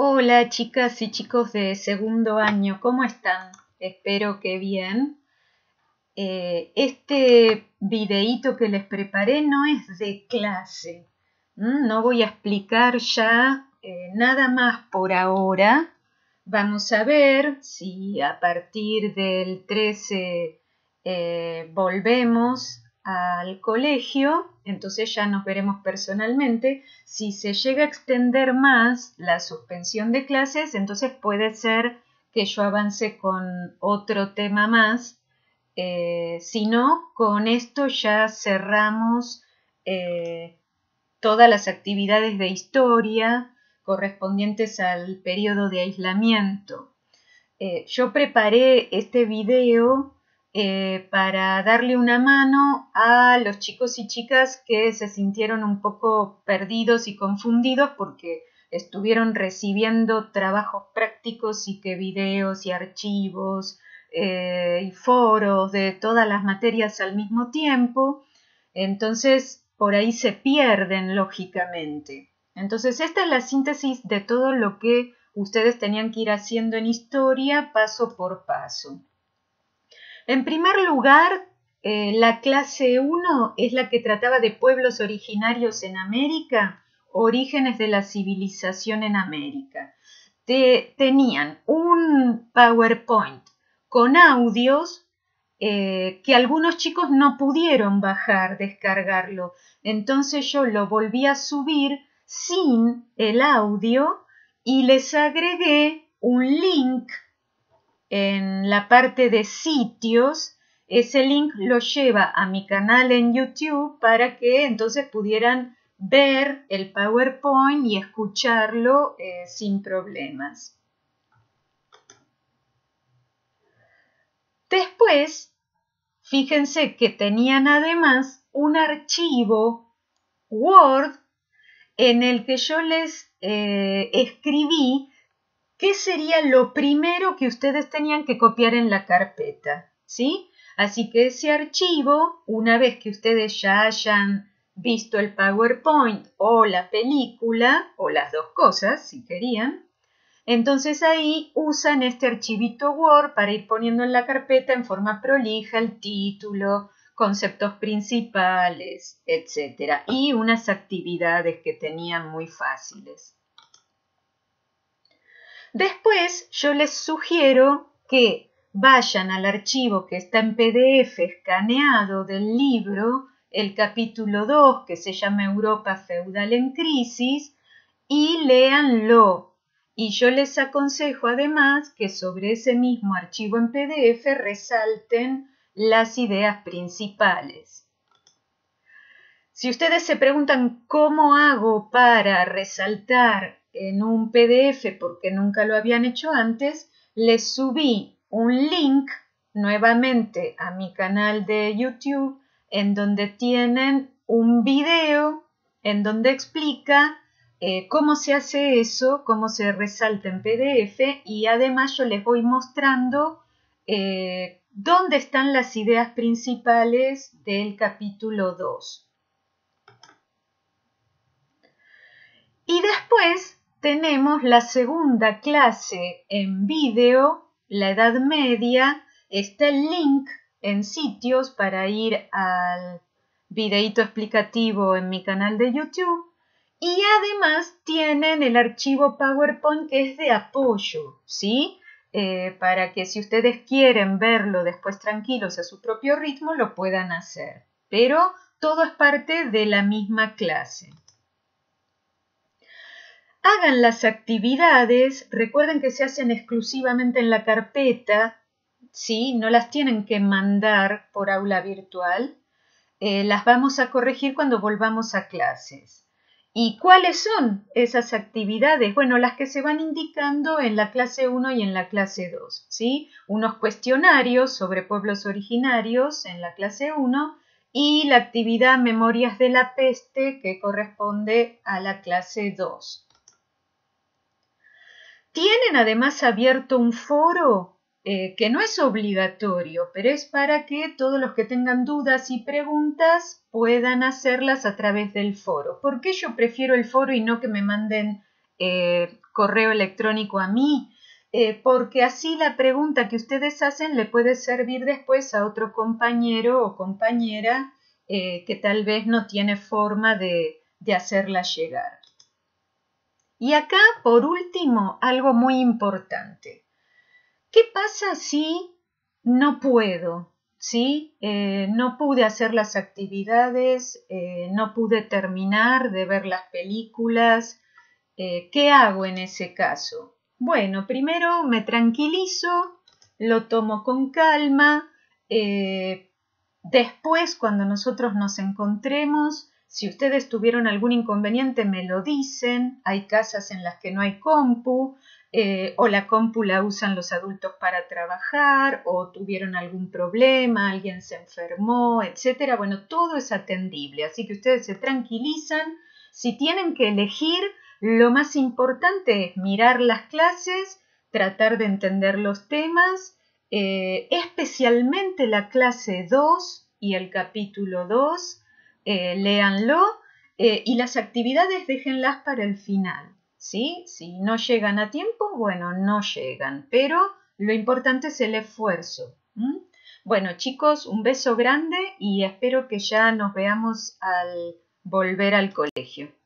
Hola chicas y chicos de segundo año, ¿cómo están? Espero que bien. Eh, este videíto que les preparé no es de clase. No voy a explicar ya eh, nada más por ahora. Vamos a ver si a partir del 13 eh, volvemos al colegio, entonces ya nos veremos personalmente. Si se llega a extender más la suspensión de clases, entonces puede ser que yo avance con otro tema más. Eh, si no, con esto ya cerramos eh, todas las actividades de historia correspondientes al periodo de aislamiento. Eh, yo preparé este video eh, para darle una mano a los chicos y chicas que se sintieron un poco perdidos y confundidos porque estuvieron recibiendo trabajos prácticos y que videos y archivos eh, y foros de todas las materias al mismo tiempo. Entonces, por ahí se pierden lógicamente. Entonces, esta es la síntesis de todo lo que ustedes tenían que ir haciendo en historia paso por paso. En primer lugar, eh, la clase 1 es la que trataba de pueblos originarios en América, orígenes de la civilización en América. tenían un PowerPoint con audios eh, que algunos chicos no pudieron bajar, descargarlo. Entonces yo lo volví a subir sin el audio y les agregué un link en la parte de sitios, ese link lo lleva a mi canal en YouTube para que entonces pudieran ver el PowerPoint y escucharlo eh, sin problemas. Después, fíjense que tenían además un archivo Word en el que yo les eh, escribí ¿Qué sería lo primero que ustedes tenían que copiar en la carpeta? ¿Sí? Así que ese archivo, una vez que ustedes ya hayan visto el PowerPoint o la película, o las dos cosas, si querían, entonces ahí usan este archivito Word para ir poniendo en la carpeta en forma prolija el título, conceptos principales, etc. Y unas actividades que tenían muy fáciles. Después yo les sugiero que vayan al archivo que está en PDF escaneado del libro, el capítulo 2 que se llama Europa feudal en crisis, y léanlo. Y yo les aconsejo además que sobre ese mismo archivo en PDF resalten las ideas principales. Si ustedes se preguntan cómo hago para resaltar en un PDF porque nunca lo habían hecho antes, les subí un link nuevamente a mi canal de YouTube en donde tienen un video en donde explica eh, cómo se hace eso, cómo se resalta en PDF y además yo les voy mostrando eh, dónde están las ideas principales del capítulo 2. Y después tenemos la segunda clase en vídeo, la Edad Media. Está el link en sitios para ir al videíto explicativo en mi canal de YouTube. Y además tienen el archivo PowerPoint que es de apoyo, ¿sí? Eh, para que si ustedes quieren verlo después tranquilos a su propio ritmo, lo puedan hacer. Pero todo es parte de la misma clase hagan las actividades, recuerden que se hacen exclusivamente en la carpeta, ¿sí? no las tienen que mandar por aula virtual, eh, las vamos a corregir cuando volvamos a clases. ¿Y cuáles son esas actividades? Bueno, las que se van indicando en la clase 1 y en la clase 2, ¿sí? Unos cuestionarios sobre pueblos originarios en la clase 1 y la actividad Memorias de la Peste que corresponde a la clase 2. Tienen además abierto un foro eh, que no es obligatorio, pero es para que todos los que tengan dudas y preguntas puedan hacerlas a través del foro. ¿Por qué yo prefiero el foro y no que me manden eh, correo electrónico a mí? Eh, porque así la pregunta que ustedes hacen le puede servir después a otro compañero o compañera que tal vez no tiene forma de, de hacerla llegar. Y acá, por último, algo muy importante. ¿Qué pasa si no puedo? ¿Sí? Eh, no pude hacer las actividades, eh, no pude terminar de ver las películas. Eh, ¿Qué hago en ese caso? Bueno, primero me tranquilizo, lo tomo con calma. después, cuando nosotros nos encontremos, si ustedes tuvieron algún inconveniente, me lo dicen. Hay casas en las que no hay compu, eh, o la compu la usan los adultos para trabajar, o tuvieron algún problema, alguien se enfermó, etc. Bueno, todo es atendible, así que ustedes se tranquilizan. Si tienen que elegir, lo más importante es mirar las clases, tratar de entender los temas, eh, especialmente la clase 2 y el capítulo 2 eh, léanlo eh, y las actividades déjenlas para el final. ¿sí? Si no llegan a tiempo, bueno, no llegan, pero lo importante es el esfuerzo. Bueno chicos, un beso grande y espero que ya nos veamos al volver al colegio.